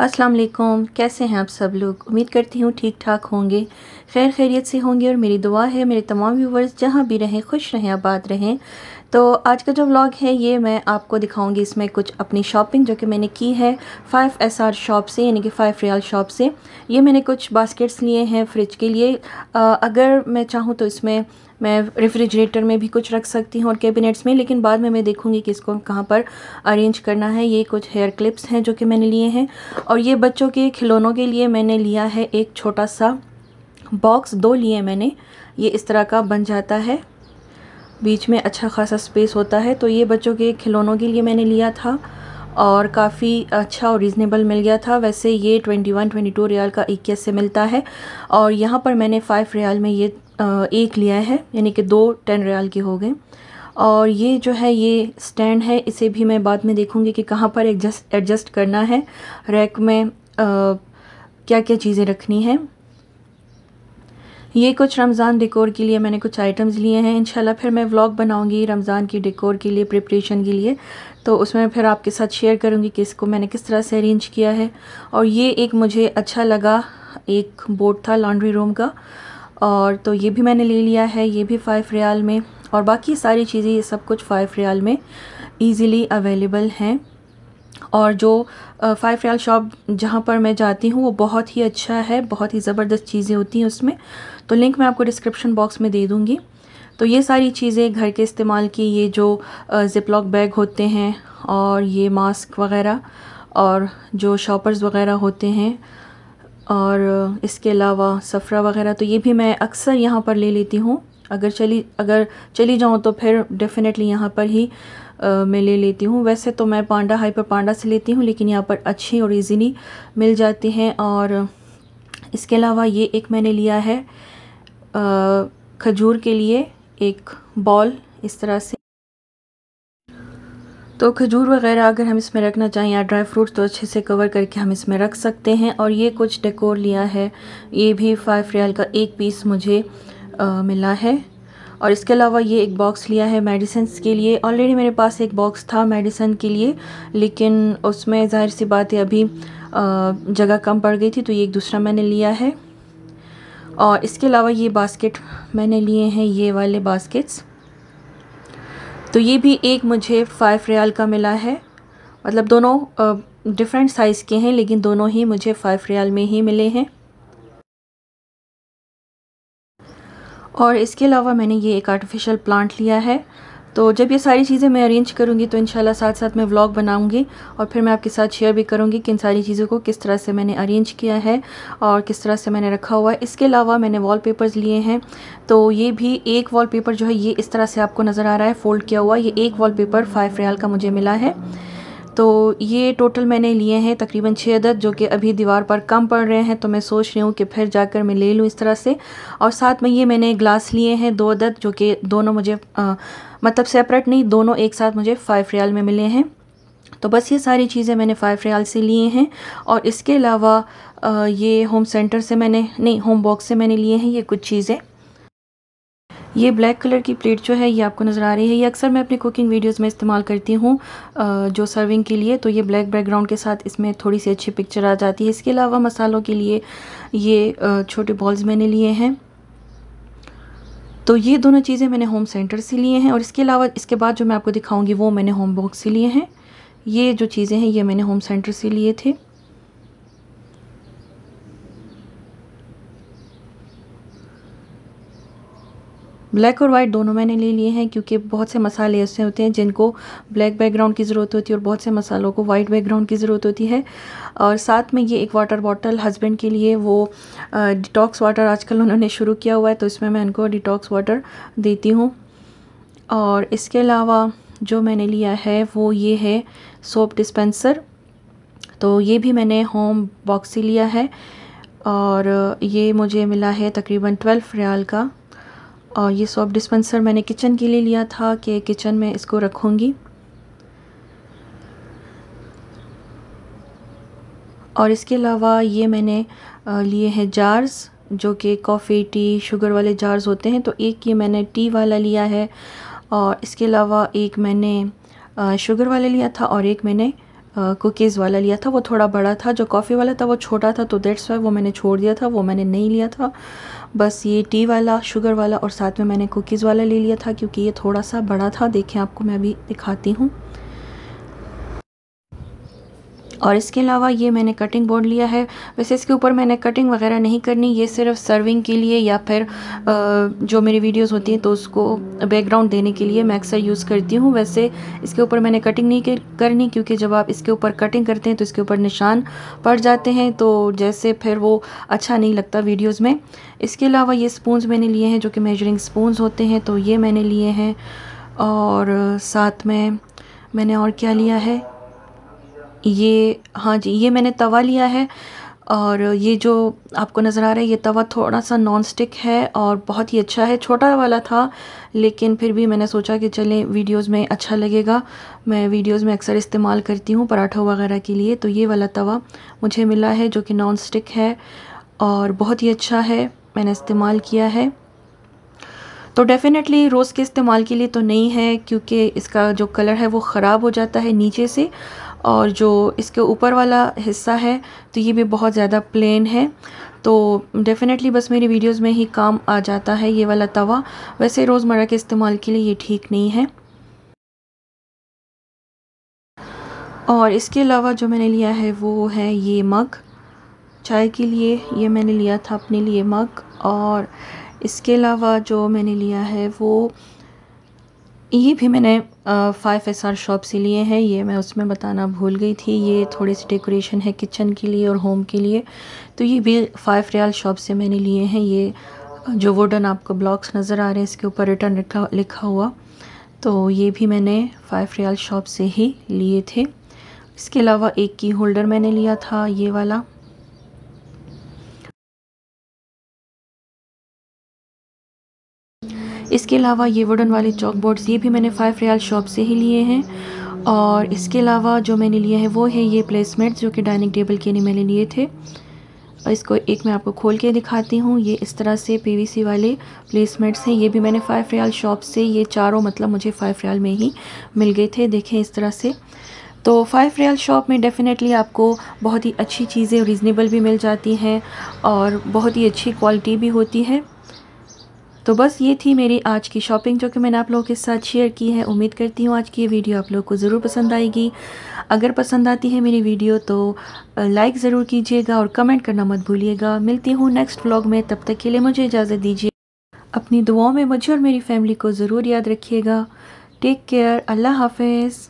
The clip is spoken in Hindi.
अस्सलाम वालेकुम कैसे हैं आप सब लोग उम्मीद करती हूँ ठीक ठाक होंगे खैर खैरियत से होंगे और मेरी दुआ है मेरे तमाम व्यूवर्स जहाँ भी रहें खुश रहें आबाद रहें तो आज का जो व्लॉग है ये मैं आपको दिखाऊंगी इसमें कुछ अपनी शॉपिंग जो कि मैंने की है फ़ाइव एस आर शॉप से यानी कि फ़ाइव रियाल शॉप से ये मैंने कुछ बास्केट्स लिए हैं फ्रिज के लिए आ, अगर मैं चाहूँ तो इसमें मैं रेफ्रिजरेटर में भी कुछ रख सकती हूँ और कैबिनेट्स में लेकिन बाद में मैं देखूँगी कि इसको कहाँ पर अरेंज करना है ये कुछ हेयर क्लिप्स हैं जो कि मैंने लिए हैं और ये बच्चों के खिलौनों के लिए मैंने लिया है एक छोटा सा बॉक्स दो लिए मैंने ये इस तरह का बन जाता है बीच में अच्छा खासा स्पेस होता है तो ये बच्चों के खिलौनों के लिए मैंने लिया था और काफ़ी अच्छा और रीज़नेबल मिल गया था वैसे ये 21 22 रियाल का इक्कीस से मिलता है और यहाँ पर मैंने फ़ाइव रियाल में ये एक लिया है यानी कि दो टेन रियाल के हो गए और ये जो है ये स्टैंड है इसे भी मैं बाद में देखूँगी कि कहाँ पर एडजस्ट एडजस्ट करना है रैक में आ, क्या क्या चीज़ें रखनी हैं ये कुछ रमज़ान डेकोर के लिए मैंने कुछ आइटम्स लिए हैं इंशाल्लाह फिर मैं व्लॉग बनाऊंगी रमज़ान की डेकोर के लिए प्रिपरेशन के लिए तो उसमें फिर आपके साथ शेयर करूंगी कि इसको मैंने किस तरह से अरेंज किया है और ये एक मुझे अच्छा लगा एक बोर्ड था लॉन्ड्री रूम का और तो ये भी मैंने ले लिया है ये भी फ़ाइव रियाल में और बाकी सारी चीज़ें ये सब कुछ फ़ाइव रियाल में ईज़िली अवेलेबल हैं और जो फ़ाइव रियाल शॉप जहाँ पर मैं जाती हूँ वो बहुत ही अच्छा है बहुत ही ज़बरदस्त चीज़ें होती हैं उसमें तो लिंक मैं आपको डिस्क्रिप्शन बॉक्स में दे दूँगी तो ये सारी चीज़ें घर के इस्तेमाल की ये जो ज़िपलॉक बैग होते हैं और ये मास्क वगैरह और जो शॉपर्स वगैरह होते हैं और इसके अलावा सफ़रा वगैरह तो ये भी मैं अक्सर यहाँ पर ले लेती हूँ अगर चली अगर चली जाऊँ तो फिर डेफ़िनेटली यहाँ पर ही मैं ले लेती हूँ वैसे तो मैं पांडा हाइपर पांडा से लेती हूँ लेकिन यहाँ पर अच्छी और ईजीली मिल जाते हैं और इसके अलावा ये एक मैंने लिया है खजूर के लिए एक बॉल इस तरह से तो खजूर वगैरह अगर हम इसमें रखना चाहें या ड्राई फ्रूट्स तो अच्छे से कवर करके हम इसमें रख सकते हैं और ये कुछ डेकोर लिया है ये भी फाइव रियाल का एक पीस मुझे आ, मिला है और इसके अलावा ये एक बॉक्स लिया है मेडिसिन के लिए ऑलरेडी मेरे पास एक बॉक्स था मेडिसिन के लिए लेकिन उसमें ज़ाहिर सी बात है अभी जगह कम पड़ गई थी तो ये एक दूसरा मैंने लिया है और इसके अलावा ये बास्केट मैंने लिए हैं ये वाले बास्केट्स तो ये भी एक मुझे फ़ाइव रियाल का मिला है मतलब दोनों डिफरेंट साइज़ के हैं लेकिन दोनों ही मुझे फ़ाइव रियाल में ही मिले हैं और इसके अलावा मैंने ये एक आर्टिफिशियल प्लांट लिया है तो जब ये सारी चीज़ें मैं अरेंज करूँगी तो इंशाल्लाह साथ साथ मैं व्लॉग बनाऊँगी और फिर मैं आपके साथ शेयर भी करूँगी कि इन सारी चीज़ों को किस तरह से मैंने अरेंज किया है और किस तरह से मैंने रखा हुआ है इसके अलावा मैंने वॉलपेपर्स लिए हैं तो ये भी एक वॉलपेपर जो है ये इस तरह से आपको नज़र आ रहा है फ़ोल्ड किया हुआ ये एक पेपर फाइव रियाल का मुझे मिला है तो ये टोटल मैंने लिए हैं तकरीबन छः अदद जो कि अभी दीवार पर कम पड़ रहे हैं तो मैं सोच रही हूँ कि फिर जाकर मैं ले लूँ इस तरह से और साथ में ये मैंने ग्लास लिए हैं दो अदद जो कि दोनों मुझे आ, मतलब सेपरेट नहीं दोनों एक साथ मुझे फ़ाइव रियाल में मिले हैं तो बस ये सारी चीज़ें मैंने फ़ाइव रियाल से लिए हैं और इसके अलावा ये होम सेंटर से मैंने नहीं होम बॉक्स से मैंने लिए हैं ये कुछ चीज़ें ये ब्लैक कलर की प्लेट जो है ये आपको नज़र आ रही है ये अक्सर मैं अपनी कुकिंग वीडियोस में इस्तेमाल करती हूँ जो सर्विंग के लिए तो ये ब्लैक बैकग्राउंड के साथ इसमें थोड़ी सी अच्छी पिक्चर आ जाती है इसके अलावा मसालों के लिए ये छोटे बॉल्स मैंने लिए हैं तो ये दोनों चीज़ें मैंने होम सेंटर से लिए हैं और इसके अलावा इसके बाद जो मैं आपको दिखाऊँगी वो मैंने होम बॉक्स से लिए हैं ये जो चीज़ें हैं ये मैंने होम सेंटर से लिए थे ब्लैक और वाइट दोनों मैंने ले लिए हैं क्योंकि बहुत से मसाले ऐसे होते हैं जिनको ब्लैक बैकग्राउंड की ज़रूरत होती है और बहुत से मसालों को वाइट बैकग्राउंड की ज़रूरत होती है और साथ में ये एक वाटर बॉटल हस्बैंड के लिए वो डिटॉक्स वाटर आजकल उन्होंने शुरू किया हुआ है तो इसमें मैं उनको डिटॉक्स वाटर देती हूँ और इसके अलावा जो मैंने लिया है वो ये है सोप डिस्पेंसर तो ये भी मैंने होम बॉक्स ही लिया है और ये मुझे मिला है तकरीबन ट्वेल्व रियाल का और ये सॉप डिस्पेंसर मैंने किचन के लिए लिया था कि किचन में इसको रखूँगी और इसके अलावा ये मैंने लिए हैं जार्स जो कि कॉफ़ी टी शुगर वाले जार्स होते हैं तो एक ये मैंने टी वाला लिया है और इसके अलावा एक मैंने शुगर वाला लिया था और एक मैंने कुकीज़ वाला लिया था वो थोड़ा बड़ा था जो कॉफ़ी वाला था वो छोटा था तो डेट्स वाई वो मैंने छोड़ दिया था वो मैंने नहीं लिया था बस ये टी वाला शुगर वाला और साथ में मैंने कुकीज़ वाला ले लिया था क्योंकि ये थोड़ा सा बड़ा था देखें आपको मैं अभी दिखाती हूँ और इसके अलावा ये मैंने कटिंग बोर्ड लिया है वैसे इसके ऊपर मैंने कटिंग वगैरह नहीं करनी ये सिर्फ सर्विंग के लिए या फिर जो मेरी वीडियोस होती हैं तो उसको बैकग्राउंड देने के लिए मैं अक्सर यूज़ करती हूँ वैसे इसके ऊपर मैंने कटिंग नहीं करनी क्योंकि जब आप इसके ऊपर कटिंग करते हैं तो इसके ऊपर निशान पड़ जाते हैं तो जैसे फिर वो अच्छा नहीं लगता वीडियोज़ में इसके अलावा ये स्पून्स मैंने लिए हैं जो कि मेजरिंग स्पून्स होते हैं तो ये मैंने लिए हैं और साथ में मैंने और क्या लिया है ये हाँ जी ये मैंने तवा लिया है और ये जो आपको नज़र आ रहा है ये तवा थोड़ा सा नॉन स्टिक है और बहुत ही अच्छा है छोटा वाला था लेकिन फिर भी मैंने सोचा कि चले वीडियोस में अच्छा लगेगा मैं वीडियोस में अक्सर इस्तेमाल करती हूँ पराठों वगैरह के लिए तो ये वाला तवा मुझे मिला है जो कि नॉन स्टिक है और बहुत ही अच्छा है मैंने इस्तेमाल किया है तो डेफ़िनेटली रोज़ के इस्तेमाल के लिए तो नहीं है क्योंकि इसका जो कलर है वो ख़राब हो जाता है नीचे से और जो इसके ऊपर वाला हिस्सा है तो ये भी बहुत ज़्यादा प्लेन है तो डेफ़िनेटली बस मेरी वीडियोस में ही काम आ जाता है ये वाला तवा वैसे रोज़मर्रा के इस्तेमाल के लिए ये ठीक नहीं है और इसके अलावा जो मैंने लिया है वो है ये मग चाय के लिए ये मैंने लिया था अपने लिए मग और इसके अलावा जो मैंने लिया है वो ये भी मैंने फाइव एस आर शॉप से लिए हैं ये मैं उसमें बताना भूल गई थी ये थोड़ी सी डेकोरेशन है किचन के लिए और होम के लिए तो ये भी फाइव रियाल शॉप से मैंने लिए हैं ये जो वुडन आपको ब्लॉक्स नज़र आ रहे हैं इसके ऊपर रिटर्न लिखा लिखा हुआ तो ये भी मैंने फाइव रियाल शॉप से ही लिए थे इसके अलावा एक की होल्डर मैंने लिया था ये वाला इसके अलावा ये वुडन वाले चॉक बोर्ड्स ये भी मैंने फ़ाइव रियाल शॉप से ही लिए हैं और इसके अलावा जो मैंने लिया है वो है ये प्लेसमेंट्स जो कि डाइनिंग टेबल के लिए मैंने लिए थे इसको एक मैं आपको खोल के दिखाती हूँ ये इस तरह से पीवीसी वाले प्लेसमेंट्स हैं ये भी मैंने फ़ाइव रियाल शॉप से ये चारों मतलब मुझे फ़ाइव रियाल में ही मिल गए थे देखें इस तरह से तो फ़ाइव रियाल शॉप में डेफ़िनेटली आपको बहुत ही अच्छी चीज़ें रिजनेबल भी मिल जाती हैं और बहुत ही अच्छी क्वालिटी भी होती है तो बस ये थी मेरी आज की शॉपिंग जो कि मैंने आप लोगों के साथ शेयर की है उम्मीद करती हूँ आज की ये वीडियो आप लोगों को ज़रूर पसंद आएगी अगर पसंद आती है मेरी वीडियो तो लाइक ज़रूर कीजिएगा और कमेंट करना मत भूलिएगा मिलती हूँ नेक्स्ट व्लॉग में तब तक के लिए मुझे इजाज़त दीजिए अपनी दुआओं में मुझे और मेरी फैमिली को ज़रूर याद रखिएगा टेक केयर अल्लाह हाफिज़